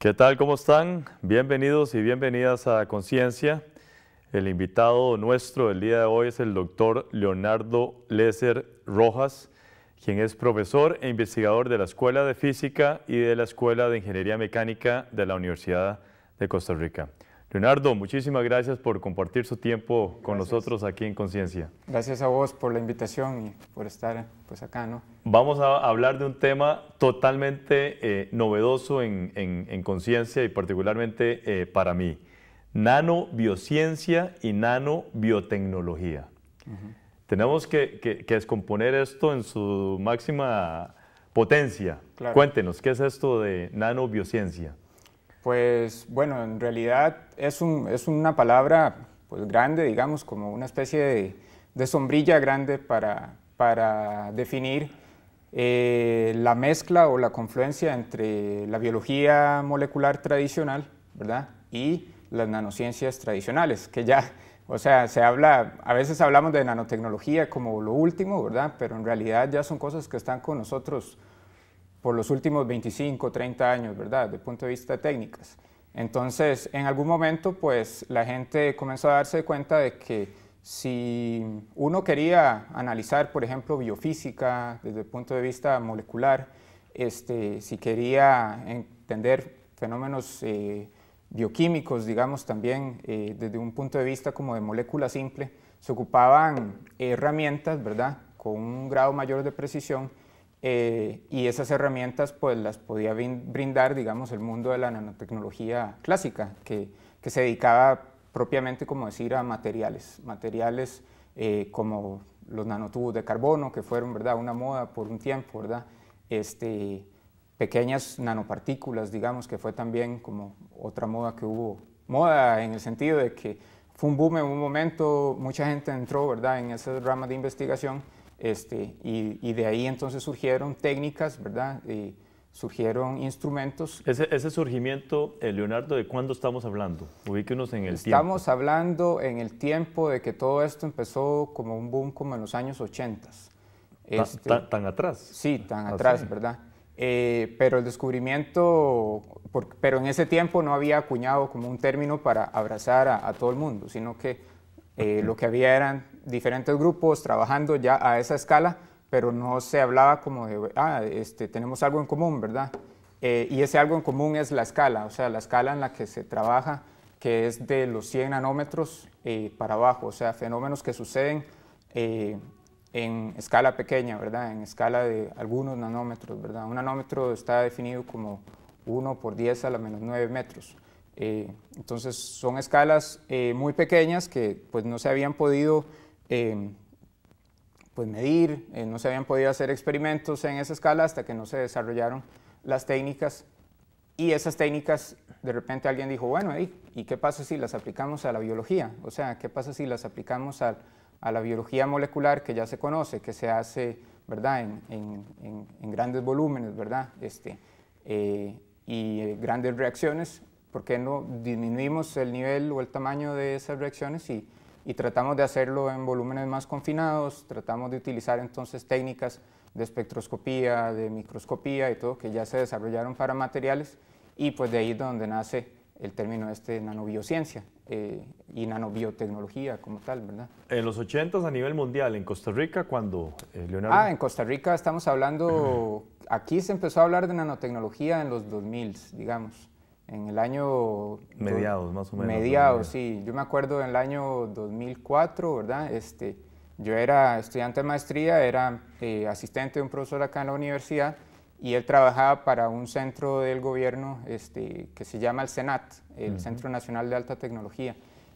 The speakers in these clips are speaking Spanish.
¿Qué tal? ¿Cómo están? Bienvenidos y bienvenidas a Conciencia. El invitado nuestro del día de hoy es el doctor Leonardo Lesser Rojas, quien es profesor e investigador de la Escuela de Física y de la Escuela de Ingeniería Mecánica de la Universidad de Costa Rica. Leonardo, muchísimas gracias por compartir su tiempo con nosotros aquí en Conciencia. Gracias a vos por la invitación y por estar pues, acá. Vamos a hablar de un tema totalmente eh, novedoso en, Conciencia y particularmente eh, para mí, nanobiociencia y nanobiotecnología. Tenemos que, descomponer esto en su máxima potencia. Cuéntenos, ¿qué es esto de nanobiociencia? Pues bueno, en realidad es, una palabra pues, grande, digamos, como una especie de, sombrilla grande para, definir eh, la mezcla o la confluencia entre la biología molecular tradicional ¿verdad? y las nanociencias tradicionales, que ya, o sea, se habla, a veces hablamos de nanotecnología como lo último, ¿verdad? pero en realidad ya son cosas que están con nosotros por los últimos 25, 30 años, ¿verdad? Desde punto de vista de técnicas. Entonces, en algún momento, pues la gente comenzó a darse cuenta de que si uno quería analizar, por ejemplo, biofísica desde el punto de vista molecular, este, si quería entender fenómenos eh, bioquímicos, digamos, también eh, desde un punto de vista como de molécula simple, se ocupaban herramientas, ¿verdad?, con un grado mayor de precisión eh, y esas herramientas pues las podía brindar, digamos, el mundo de la nanotecnología clásica, que, que se dedicaba propiamente, como decir, a materiales, materiales eh, como los nanotubos de carbono, que fueron, ¿verdad?, una moda por un tiempo, ¿verdad?, este, pequeñas nanopartículas, digamos, que fue también como otra moda que hubo, moda en el sentido de que fue un boom en un momento, mucha gente entró, ¿verdad?, en esa rama de investigación, este, y, de ahí entonces surgieron técnicas, ¿verdad? Y surgieron instrumentos. Ese, surgimiento, eh, Leonardo, ¿de cuándo estamos hablando? Ubíquenos en el tiempo. Estamos hablando en el tiempo de que todo esto empezó como un boom como en los años 80. Este, ¿Tan, atrás? Sí, tan atrás, ¿verdad? Eh, pero el descubrimiento, pero en ese tiempo no había acuñado como un término para abrazar a, todo el mundo, sino que eh, lo que había eran diferentes grupos trabajando ya a esa escala, pero no se hablaba como de, ah, este, tenemos algo en común, ¿verdad? Eh, y ese algo en común es la escala, o sea, la escala en la que se trabaja, que es de los 100 nanómetros eh, para abajo, o sea, fenómenos que suceden eh, en escala pequeña, ¿verdad? En escala de algunos nanómetros, ¿verdad? Un nanómetro está definido como 1 por 10 a la menos 9 metros. entonces, son escalas muy pequeñas que pues no se habían podido Em, pues medir, eh, no se habían podido hacer experimentos en esa escala hasta que no se desarrollaron las técnicas y esas técnicas de repente alguien dijo, bueno, ¿y, qué pasa si las aplicamos a la biología? O sea, ¿qué pasa si las aplicamos a, la biología molecular que ya se conoce, que se hace ¿verdad? En, grandes volúmenes ¿verdad? Este, eh, y eh, grandes reacciones? ¿Por qué no disminuimos el nivel o el tamaño de esas reacciones y, y tratamos de hacerlo en volúmenes más confinados, tratamos de utilizar entonces técnicas de espectroscopía, de microscopía y todo que ya se desarrollaron para materiales y pues de ahí es donde nace el término este de nanobiociencia eh, y nanobiotecnología como tal, ¿verdad? En los 80 a nivel mundial, en Costa Rica, cuando eh, Leonardo... Ah, en Costa Rica estamos hablando, aquí se empezó a hablar de nanotecnología en los 2000, digamos en el año... Mediados, más o menos. Mediados, sí. Yo me acuerdo en el año 2004, ¿verdad? Este, yo era estudiante de maestría, era eh, asistente de un profesor acá en la universidad y él trabajaba para un centro del gobierno este, que se llama el CENAT, el Centro Nacional de Alta Tecnología.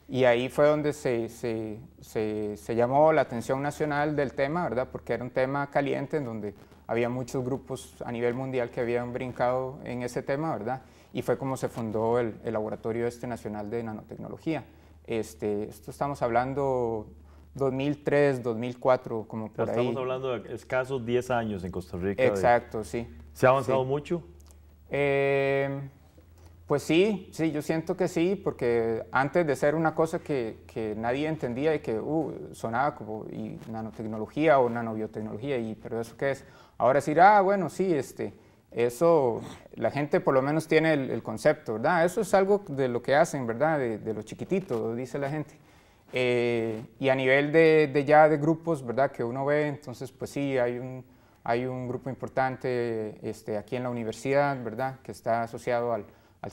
Y ahí fue donde se, se, se, se, llamó la atención nacional del tema, ¿verdad? Porque era un tema caliente en donde había muchos grupos a nivel mundial que habían brincado en ese tema, ¿verdad? y fue como se fundó el, Laboratorio Este Nacional de Nanotecnología. Este, esto estamos hablando 2003, 2004, como por ahí. Estamos hablando de escasos 10 años en Costa Rica. Exacto, sí. ¿Se ha avanzado mucho? Eh, pues sí, sí, yo siento que sí, porque antes de ser una cosa que, nadie entendía y que uh, sonaba como y nanotecnología o nanobiotecnología, y, pero eso qué es, ahora decir, ah, bueno, sí, este, eso, la gente por lo menos tiene el, concepto, ¿verdad? Eso es algo de lo que hacen, ¿verdad? De, lo chiquitito, dice la gente. Eh, y a nivel de, ya de grupos, ¿verdad? Que uno ve, entonces, pues sí, hay un, hay un grupo importante este, aquí en la universidad, ¿verdad? Que está asociado al, al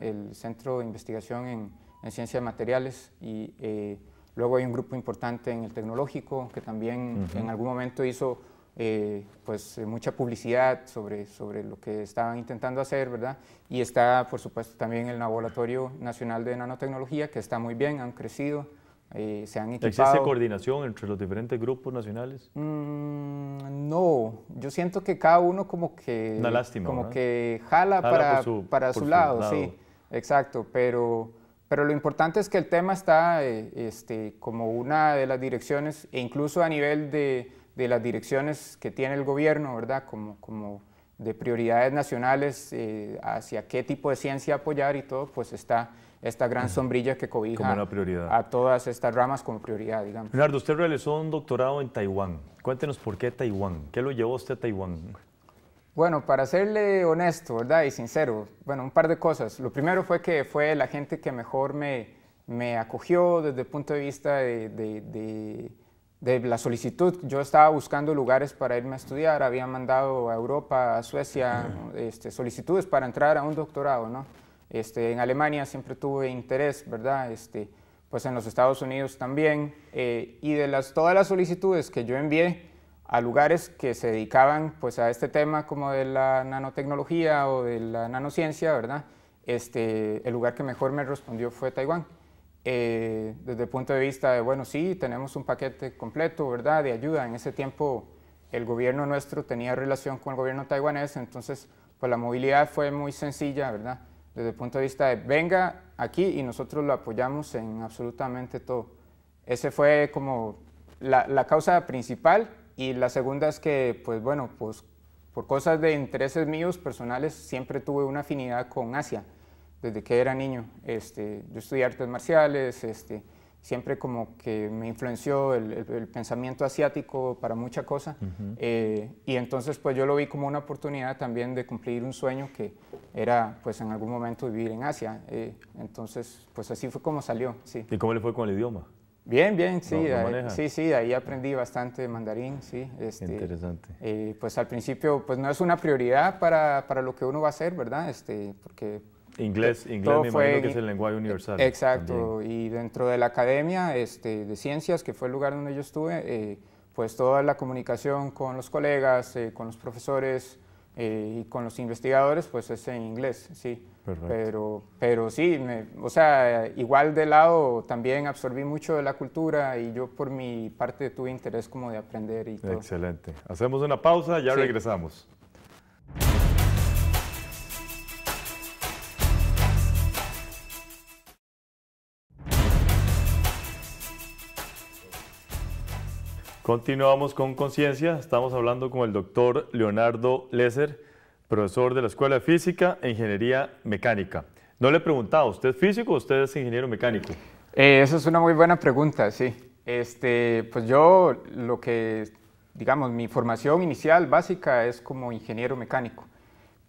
el Centro de Investigación en, Ciencias de Materiales, y eh, luego hay un grupo importante en el tecnológico, que también en algún momento hizo eh, pues eh, mucha publicidad sobre, sobre lo que estaban intentando hacer, ¿verdad? Y está, por supuesto, también el Laboratorio Nacional de Nanotecnología, que está muy bien, han crecido, eh, se han equipado. ¿Existe coordinación entre los diferentes grupos nacionales? Mm, no, yo siento que cada uno como que... Una lástima, como que jala, para, su, para su, lado, sí, exacto, pero... Pero lo importante es que el tema está este, como una de las direcciones, e incluso a nivel de, de las direcciones que tiene el gobierno, ¿verdad? Como, como de prioridades nacionales, eh, hacia qué tipo de ciencia apoyar y todo, pues está esta gran sombrilla que cobija a todas estas ramas como prioridad, digamos. Leonardo, usted realizó un doctorado en Taiwán. Cuéntenos por qué Taiwán. ¿Qué lo llevó usted a Taiwán? Bueno, para serle honesto, ¿verdad? Y sincero, bueno, un par de cosas. Lo primero fue que fue la gente que mejor me, me acogió desde el punto de vista de de la solicitud. Yo estaba buscando lugares para irme a estudiar, había mandado a Europa, a Suecia, este, solicitudes para entrar a un doctorado, ¿no? Este, en Alemania siempre tuve interés, ¿verdad? Este, pues en los Estados Unidos también. Eh, y de las, todas las solicitudes que yo envié a lugares que se dedicaban pues a este tema como de la nanotecnología o de la nanociencia, ¿verdad? Este, el lugar que mejor me respondió fue Taiwán. Eh, desde el punto de vista de, bueno, sí, tenemos un paquete completo, ¿verdad?, de ayuda. En ese tiempo el gobierno nuestro tenía relación con el gobierno taiwanés, entonces pues la movilidad fue muy sencilla, ¿verdad? Desde el punto de vista de, venga aquí y nosotros lo apoyamos en absolutamente todo. Ese fue como la, la causa principal y la segunda es que, pues bueno, pues por cosas de intereses míos personales siempre tuve una afinidad con Asia desde que era niño. Este, yo estudié artes marciales, este, siempre como que me influenció el, pensamiento asiático para mucha cosa. Eh, y entonces pues yo lo vi como una oportunidad también de cumplir un sueño que era pues en algún momento vivir en Asia. Eh, entonces pues así fue como salió, sí. ¿Y cómo le fue con el idioma? Bien, bien, sí, sí, sí, ahí aprendí bastante mandarín, sí. Este, Interesante. Eh, pues al principio, pues no es una prioridad para, para, lo que uno va a hacer, ¿verdad? Este, porque Inglés, inglés me imagino que es el lenguaje universal. Exacto, y dentro de la Academia este, de Ciencias, que fue el lugar donde yo estuve, eh, pues toda la comunicación con los colegas, eh, con los profesores eh, y con los investigadores, pues es en inglés, sí. Pero, pero sí, o sea, igual de lado también absorbí mucho de la cultura y yo por mi parte tuve interés como de aprender y todo. Excelente. Hacemos una pausa, ya regresamos. Continuamos con conciencia. Estamos hablando con el doctor Leonardo Lesser, profesor de la Escuela de Física e Ingeniería Mecánica. No le he preguntado, ¿usted es físico o usted es ingeniero mecánico? Eh, esa es una muy buena pregunta, sí. Este, pues yo lo que, digamos, mi formación inicial básica es como ingeniero mecánico,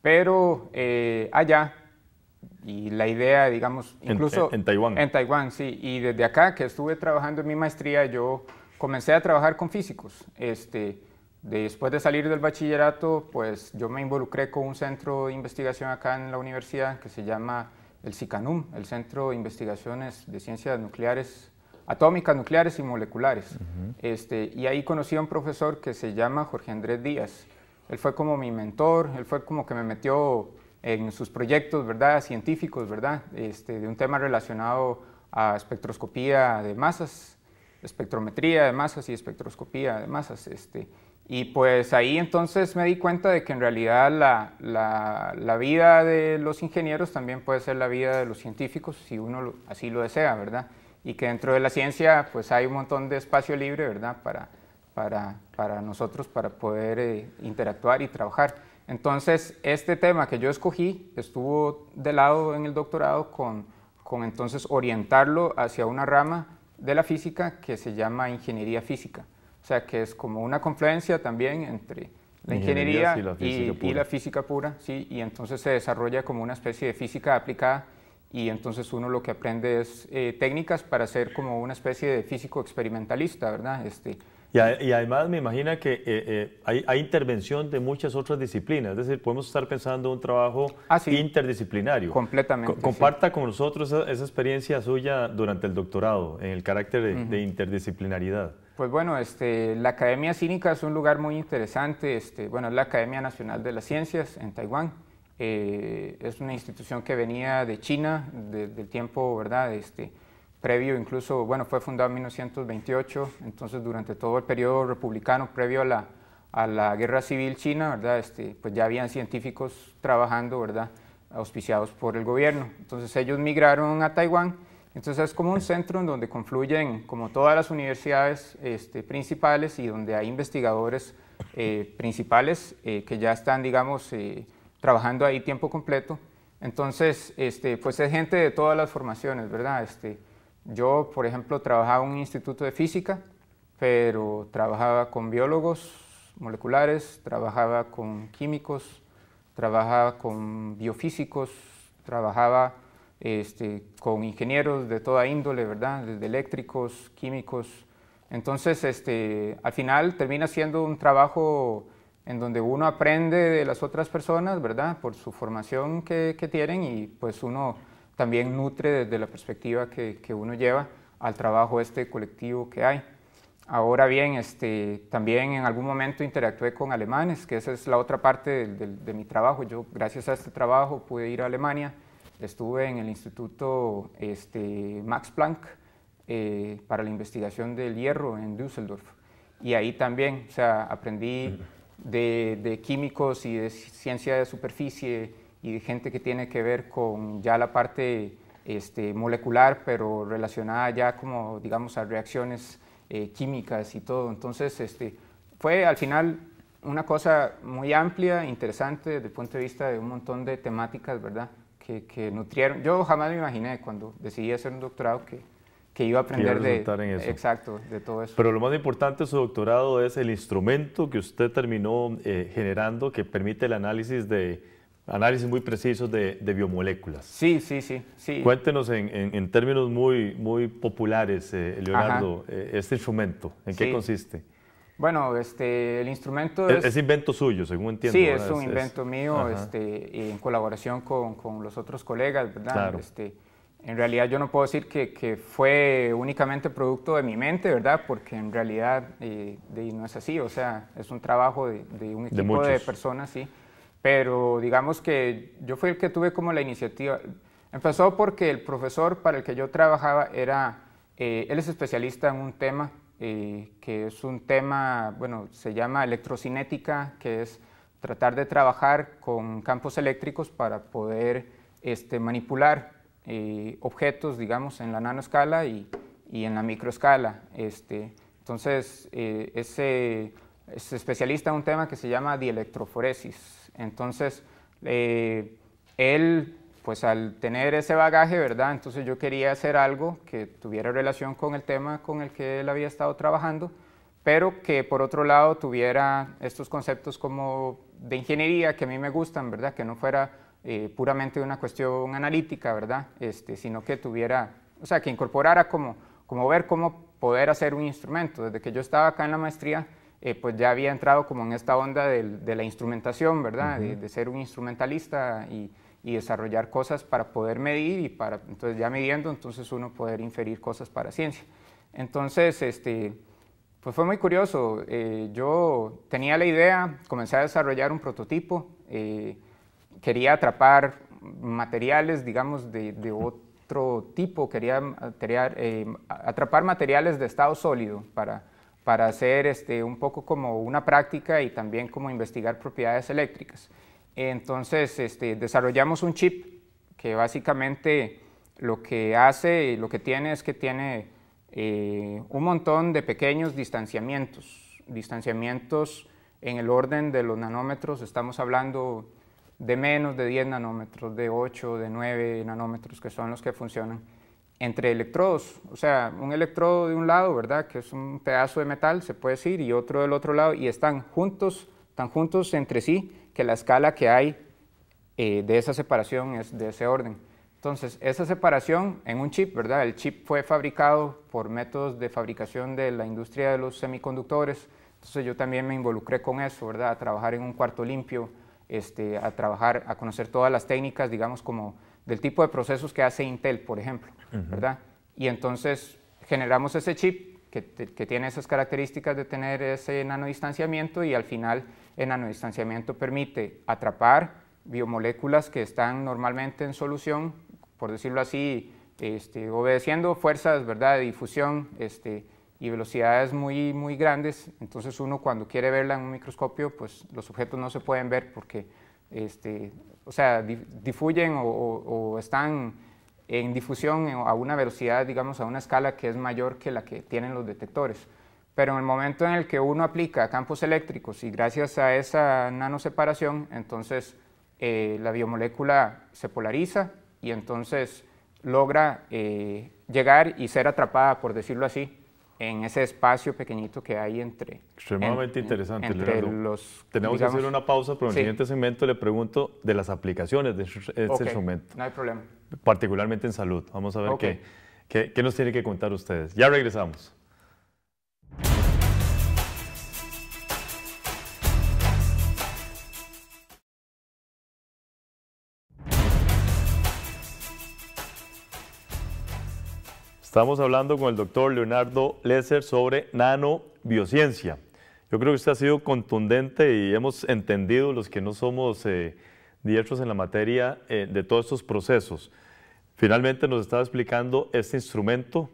pero eh, allá, y la idea, digamos, incluso... en Taiwán. En Taiwán, sí. Y desde acá que estuve trabajando en mi maestría, yo comencé a trabajar con físicos. Este, después de salir del bachillerato, pues yo me involucré con un centro de investigación acá en la universidad que se llama el CICANUM, el Centro de Investigaciones de Ciencias Nucleares, Atómicas, Nucleares y Moleculares. este, y ahí conocí a un profesor que se llama Jorge Andrés Díaz. Él fue como mi mentor, él fue como que me metió en sus proyectos, ¿verdad? Científicos, ¿verdad? Este, de un tema relacionado a espectroscopía de masas espectrometría de masas y espectroscopía de masas. Este, y pues ahí entonces me di cuenta de que en realidad la, vida de los ingenieros también puede ser la vida de los científicos si uno así lo desea, ¿verdad? Y que dentro de la ciencia pues hay un montón de espacio libre, ¿verdad? Para, nosotros, para poder eh, interactuar y trabajar. Entonces, este tema que yo escogí estuvo de lado en el doctorado con, con entonces orientarlo hacia una rama de la física que se llama ingeniería física. O sea, que es como una confluencia también entre la ingeniería, y, la física pura, sí, y entonces se desarrolla como una especie de física aplicada y entonces uno lo que aprende es eh, técnicas para ser como una especie de físico experimentalista, ¿verdad? Este, y, además me imagina que eh, eh, hay, intervención de muchas otras disciplinas, es decir, podemos estar pensando un trabajo ah, interdisciplinario. Completamente. comparta con nosotros esa, experiencia suya durante el doctorado en el carácter de, interdisciplinaridad. Pues bueno, este, la Academia Cínica es un lugar muy interesante, este, bueno, es la Academia Nacional de las Ciencias en Taiwán. Eh, es una institución que venía de China del tiempo, ¿verdad? Este, previo incluso, bueno, fue fundado en 1928, entonces durante todo el periodo republicano previo a la, a la guerra civil china, ¿verdad? Este, pues ya habían científicos trabajando, ¿verdad? Auspiciados por el gobierno. Entonces ellos migraron a Taiwán, entonces es como un centro en donde confluyen como todas las universidades este, principales y donde hay investigadores eh, principales eh, que ya están, digamos, eh, trabajando ahí tiempo completo. Entonces, este, pues es gente de todas las formaciones, ¿verdad? Este, yo, por ejemplo, trabajaba en un instituto de física, pero trabajaba con biólogos moleculares, trabajaba con químicos, trabajaba con biofísicos, trabajaba este, con ingenieros de toda índole, ¿verdad? Desde eléctricos, químicos. Entonces, este, al final termina siendo un trabajo en donde uno aprende de las otras personas, ¿verdad? Por su formación que tienen y pues uno también nutre desde la perspectiva que, uno lleva al trabajo este colectivo que hay. Ahora bien, este, también en algún momento interactué con alemanes, que esa es la otra parte de, mi trabajo. Yo, gracias a este trabajo, pude ir a Alemania. Estuve en el Instituto este, Max Planck eh, para la investigación del hierro en Düsseldorf. Y ahí también, o aprendí de, de químicos y de ciencia de superficie, y gente que tiene que ver con ya la parte este, molecular, pero relacionada ya como, digamos, a reacciones eh, químicas y todo. Entonces, este, fue al final una cosa muy amplia, interesante desde el punto de vista de un montón de temáticas, ¿verdad? Que, que nutrieron. Yo jamás me imaginé cuando decidí hacer un doctorado que, que iba a aprender de, Exacto, de todo eso. Pero lo más importante de su doctorado es el instrumento que usted terminó eh, generando que permite el análisis de análisis muy precisos de, biomoléculas. Sí, sí, sí. sí. Cuéntenos en, términos muy, muy populares, eh, Leonardo, eh, este instrumento, ¿en qué consiste? Bueno, este, el instrumento es... Es, invento suyo, según entiendo. Sí, es un invento mío, este, en colaboración con, los otros colegas, ¿verdad? Claro. Este, en realidad yo no puedo decir que, fue únicamente producto de mi mente, ¿verdad? Porque en realidad eh, no es así, o sea, es un trabajo de, de un equipo de personas, sí. Pero digamos que yo fui el que tuve como la iniciativa. Empezó porque el profesor para el que yo trabajaba era, eh, él es especialista en un tema, eh, que es un tema, bueno, se llama electrocinética, que es tratar de trabajar con campos eléctricos para poder este, manipular eh, objetos, digamos, en la nanoescala y, y en la microescala. Este, entonces, ese es especialista en un tema que se llama dielectroforesis. Entonces, eh, él, pues al tener ese bagaje, ¿verdad? Entonces yo quería hacer algo que tuviera relación con el tema con el que él había estado trabajando, pero que por otro lado tuviera estos conceptos como de ingeniería que a mí me gustan, ¿verdad? Que no fuera eh, puramente una cuestión analítica, ¿verdad? Este, sino que tuviera, o sea, que incorporara como, como ver cómo poder hacer un instrumento. Desde que yo estaba acá en la maestría, eh, pues ya había entrado como en esta onda de, la instrumentación, ¿verdad? de, ser un instrumentalista y, desarrollar cosas para poder medir y para, entonces ya midiendo, entonces uno poder inferir cosas para ciencia. Entonces, este, pues fue muy curioso. Eh, yo tenía la idea, comencé a desarrollar un prototipo, eh, quería atrapar materiales, digamos, de, otro tipo, quería atrapar materiales de estado sólido para para hacer este, un poco como una práctica y también como investigar propiedades eléctricas. Entonces este, desarrollamos un chip que básicamente lo que hace y lo que tiene es que tiene eh, un montón de pequeños distanciamientos, distanciamientos en el orden de los nanómetros, estamos hablando de menos de 10 nanómetros, de 8, de 9 nanómetros, que son los que funcionan entre electrodos, o sea, un electrodo de un lado, ¿verdad? Que es un pedazo de metal, se puede decir, y otro del otro lado, y están juntos, tan juntos entre sí, que la escala que hay eh, de esa separación es de ese orden. Entonces, esa separación en un chip, ¿verdad? El chip fue fabricado por métodos de fabricación de la industria de los semiconductores, entonces yo también me involucré con eso, ¿verdad? A trabajar en un cuarto limpio, este, a trabajar, a conocer todas las técnicas, digamos, como del tipo de procesos que hace Intel, por ejemplo, ¿verdad? Y entonces generamos ese chip que, tiene esas características de tener ese nanodistanciamiento y al final el nanodistanciamiento permite atrapar biomoléculas que están normalmente en solución, por decirlo así, este, obedeciendo fuerzas ¿verdad? de difusión este, y velocidades muy, muy grandes. Entonces uno cuando quiere verla en un microscopio, pues los objetos no se pueden ver porque este, o sea, difuyen o, están en difusión a una velocidad, digamos, a una escala que es mayor que la que tienen los detectores. Pero en el momento en el que uno aplica campos eléctricos y gracias a esa nanoseparación, entonces eh, la biomolécula se polariza y entonces logra eh, llegar y ser atrapada, por decirlo así, en ese espacio pequeñito que hay entre... Extremadamente interesante, los, Tenemos que hacer una pausa, pero en el siguiente segmento le pregunto de las aplicaciones de este, este instrumento. No hay problema. Particularmente en salud. Vamos a ver qué, qué, nos tiene que contar ustedes. Ya regresamos. Estamos hablando con el doctor Leonardo Lesser sobre nanobiociencia. Yo creo que usted ha sido contundente y hemos entendido los que no somos eh, diestros en la materia eh, de todos estos procesos. Finalmente nos estaba explicando este instrumento.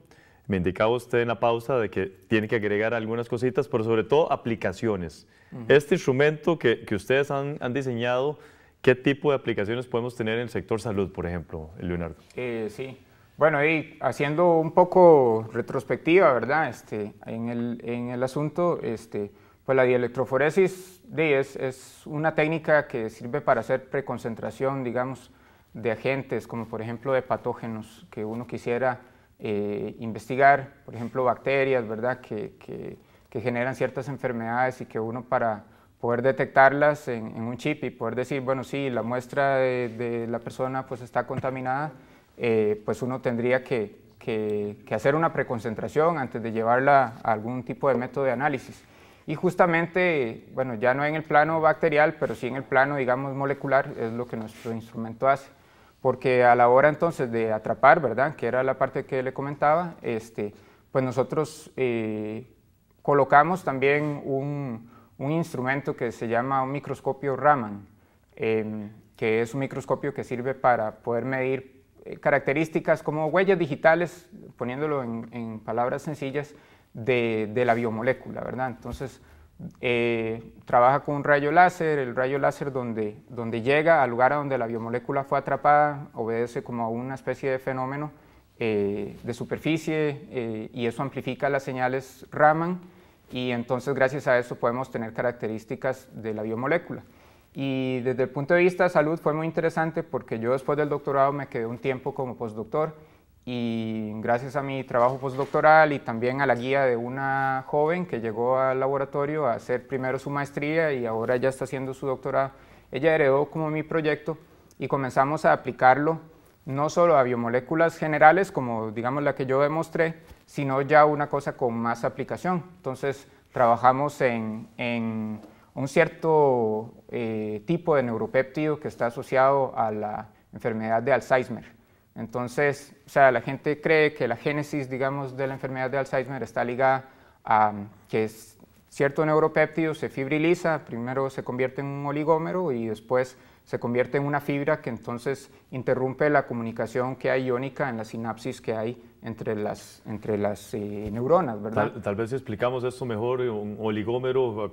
Me indicaba usted en la pausa de que tiene que agregar algunas cositas, pero sobre todo aplicaciones. Este instrumento que, ustedes han, diseñado, ¿Qué tipo de aplicaciones podemos tener en el sector salud, por ejemplo, Leonardo? Eh, sí, bueno, y haciendo un poco retrospectiva, ¿verdad? Este, en, el, en el asunto, este, pues la dielectroforesis es, es una técnica que sirve para hacer preconcentración, digamos, de agentes, como por ejemplo de patógenos que uno quisiera eh, investigar, por ejemplo bacterias, ¿verdad? Que, que, generan ciertas enfermedades y que uno para poder detectarlas en, un chip y poder decir, bueno, sí, la muestra de, de la persona pues está contaminada, eh, pues uno tendría que, hacer una preconcentración antes de llevarla a algún tipo de método de análisis. Y justamente, bueno, ya no en el plano bacterial, pero sí en el plano, digamos, molecular, es lo que nuestro instrumento hace. Porque a la hora entonces de atrapar, ¿verdad? Que era la parte que le comentaba, este, pues nosotros eh, colocamos también un, instrumento que se llama un microscopio Raman, em, que es un microscopio que sirve para poder medir características como huellas digitales, poniéndolo en, palabras sencillas, de, la biomolécula, ¿verdad? Entonces, eh, trabaja con un rayo láser, el rayo láser donde, donde llega al lugar a donde la biomolécula fue atrapada, obedece como a una especie de fenómeno eh, de superficie eh, y eso amplifica las señales Raman y entonces gracias a eso podemos tener características de la biomolécula. Y desde el punto de vista de salud fue muy interesante porque yo después del doctorado me quedé un tiempo como postdoctor y gracias a mi trabajo postdoctoral y también a la guía de una joven que llegó al laboratorio a hacer primero su maestría y ahora ya está haciendo su doctorado, ella heredó como mi proyecto y comenzamos a aplicarlo no solo a biomoléculas generales como digamos la que yo demostré, sino ya una cosa con más aplicación. Entonces trabajamos en, en un cierto eh, tipo de neuropéptido que está asociado a la enfermedad de Alzheimer. Entonces, o sea, la gente cree que la génesis, digamos, de la enfermedad de Alzheimer está ligada a que es cierto neuropéptido se fibriliza, primero se convierte en un oligómero y después se convierte en una fibra que entonces interrumpe la comunicación que hay iónica en la sinapsis que hay entre las, entre las eh, neuronas, ¿verdad? Tal, tal, vez explicamos esto mejor, un oligómero,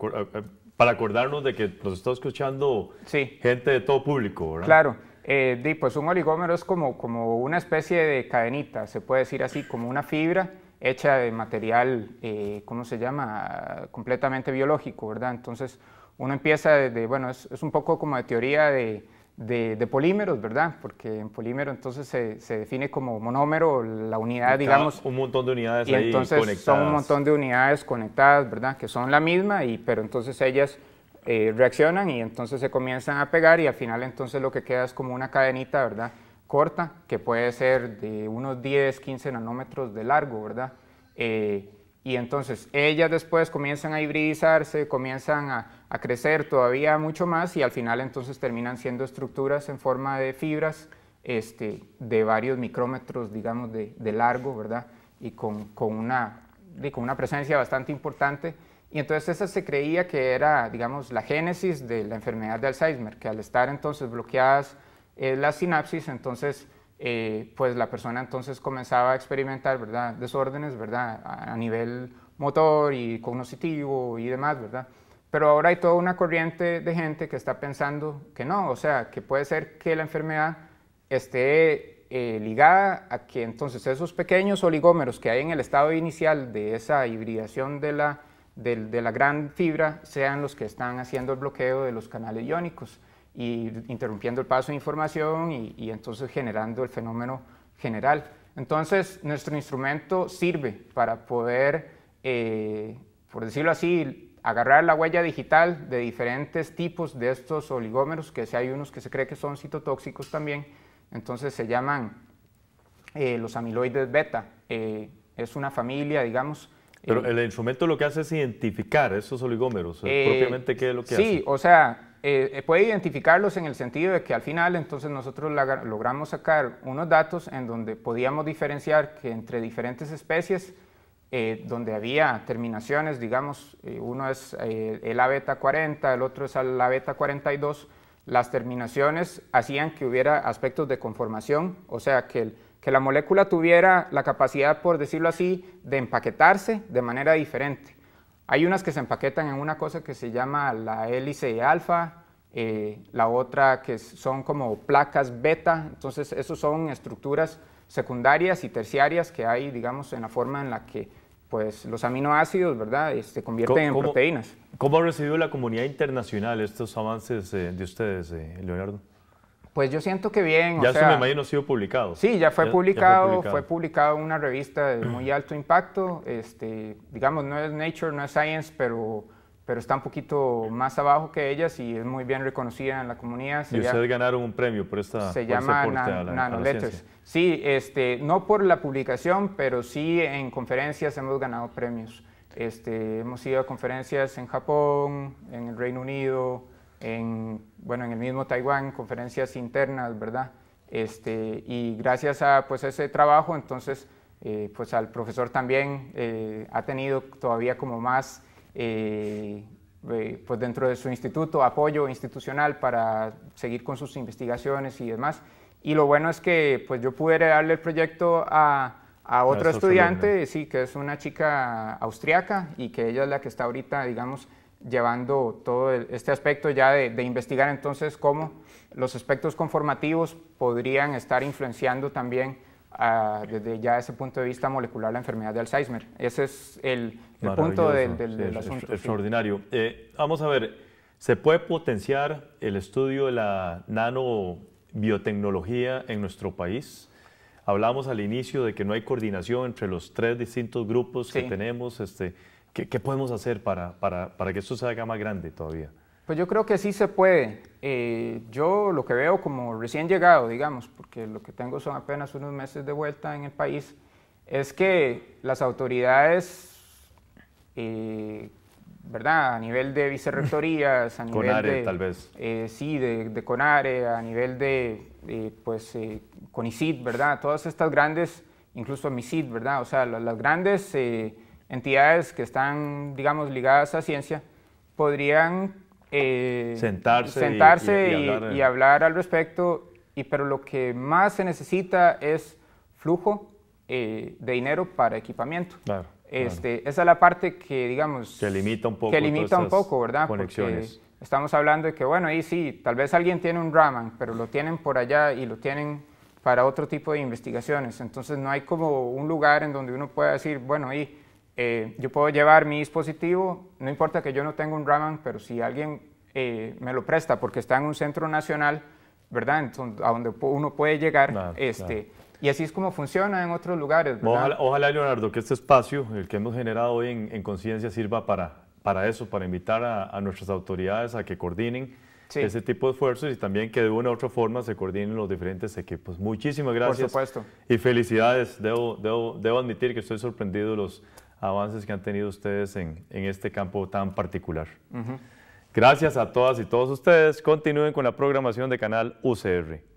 para acordarnos de que nos está escuchando gente de todo público, ¿verdad? Claro. Eh, pues un oligómero es como, como una especie de cadenita, se puede decir así, como una fibra hecha de material, eh, ¿cómo se llama? Completamente biológico, ¿verdad? Entonces uno empieza desde, bueno, es, es un poco como de teoría de, de, polímeros, ¿verdad? Porque en polímero entonces se, se define como monómero la unidad, digamos. Un montón de unidades y ahí entonces conectadas. Son un montón de unidades conectadas, ¿verdad? Que son la misma, y, pero entonces ellas eh, reaccionan y entonces se comienzan a pegar y al final entonces lo que queda es como una cadenita, ¿verdad? Corta, que puede ser de unos 10, 15 nanómetros de largo, ¿verdad? Eh, y entonces ellas después comienzan a hibridizarse, comienzan a a crecer todavía mucho más y al final entonces terminan siendo estructuras en forma de fibras este, de varios micrómetros, digamos, de, de largo, ¿verdad? Y con, con una, con una presencia bastante importante. Y entonces esa se creía que era, digamos, la génesis de la enfermedad de Alzheimer, que al estar entonces bloqueadas eh, las sinapsis, entonces, eh, pues la persona entonces comenzaba a experimentar, ¿verdad? Desórdenes, ¿verdad? A, a nivel motor y cognitivo y demás, ¿verdad? Pero ahora hay toda una corriente de gente que está pensando que no, o sea, que puede ser que la enfermedad esté eh, ligada a que entonces esos pequeños oligómeros que hay en el estado inicial de esa hibridación de la, de, la gran fibra sean los que están haciendo el bloqueo de los canales iónicos y interrumpiendo el paso de información y, entonces generando el fenómeno general. Entonces, nuestro instrumento sirve para poder, eh, por decirlo así, agarrar la huella digital de diferentes tipos de estos oligómeros, que si hay unos que se cree que son citotóxicos también, entonces se llaman eh, los amiloides beta. Eh, es una familia, digamos. Pero eh, el instrumento lo que hace es identificar esos oligómeros, propiamente qué es lo que sí, hace. Sí, o sea, puede identificarlos en el sentido de que al final entonces nosotros logramos sacar unos datos en donde podíamos diferenciar que entre diferentes especies eh, donde había terminaciones, digamos, eh, uno es eh, el A beta 40, el otro es el A beta 42, las terminaciones hacían que hubiera aspectos de conformación, o sea, que, que la molécula tuviera la capacidad, por decirlo así, de empaquetarse de manera diferente. Hay unas que se empaquetan en una cosa que se llama la hélice alfa, la otra que son como placas beta, entonces esos son estructuras secundarias y terciarias que hay, digamos, en la forma en la que pues los aminoácidos, ¿verdad?, se convierten en proteínas. ¿Cómo ha recibido la comunidad internacional estos avances eh, de ustedes, eh, Leonardo? Pues yo siento que bien. Ya se me ha sido publicado. Sí, ya fue, publicado, fue, publicado, en una revista de muy alto impacto. Este, digamos, no es Nature, no es Science, pero pero está un poquito más abajo que ellas y es muy bien reconocida en la comunidad. y ustedes ganaron un premio por esta. Se este llama Sí, este, no por la publicación, pero sí en conferencias hemos ganado premios. Este, hemos ido a conferencias en Japón, en el Reino Unido, en, bueno, en el mismo Taiwán, conferencias internas, ¿verdad? Este, y gracias a pues, ese trabajo, entonces, eh, pues al profesor también eh, ha tenido todavía como más eh, eh, pues dentro de su instituto, apoyo institucional para seguir con sus investigaciones y demás. Y lo bueno es que pues yo pude darle el proyecto a, a otro estudiante, sí, que es una chica austriaca y que ella es la que está ahorita, digamos, llevando todo este aspecto ya de, de, investigar entonces cómo los aspectos conformativos podrían estar influenciando también desde ya ese punto de vista molecular la enfermedad de Alzheimer. Ese es el, punto del, asunto. extraordinario. Eh, vamos a ver, ¿se puede potenciar el estudio de la nanobiotecnología en nuestro país? Hablamos al inicio de que no hay coordinación entre los tres distintos grupos que tenemos. Este, ¿qué, podemos hacer para, para, para que esto se haga más grande todavía? Pues yo creo que sí se puede. Eh, yo lo que veo como recién llegado, digamos, porque lo que tengo son apenas unos meses de vuelta en el país, es que las autoridades, eh, ¿verdad? A nivel de vicerrectorías, a nivel Conare, de... tal vez. Eh, sí, de, Conare, a nivel de, pues, conicid, ¿verdad? Todas estas grandes, incluso MICIT, ¿verdad? O sea, las, las grandes entidades que están, digamos, ligadas a ciencia, podrían eh, sentarse, y, hablar, al respecto, y, pero lo que más se necesita es flujo eh, de dinero para equipamiento. este, Esa es la parte que, digamos... Que limita un poco. Que limita un poco, ¿verdad? Porque estamos hablando de que, bueno, ahí sí, tal vez alguien tiene un Raman, pero lo tienen por allá y lo tienen para otro tipo de investigaciones. Entonces no hay como un lugar en donde uno pueda decir, bueno, ahí eh, yo puedo llevar mi dispositivo, no importa que yo no tenga un Raman, pero si alguien eh, me lo presta porque está en un centro nacional, ¿verdad? a donde uno puede llegar. este, Y así es como funciona en otros lugares. Ojalá, Leonardo, que este espacio, el que hemos generado hoy en, Conciencia, sirva para, para eso, para invitar a, nuestras autoridades a que coordinen ese tipo de esfuerzos y también que de una u otra forma se coordinen los diferentes equipos. Muchísimas gracias. Por supuesto. Y felicidades. Debo, debo, debo admitir que estoy sorprendido de los avances que han tenido ustedes en, este campo tan particular. Gracias a todas y todos ustedes. Continúen con la programación de Canal UCR.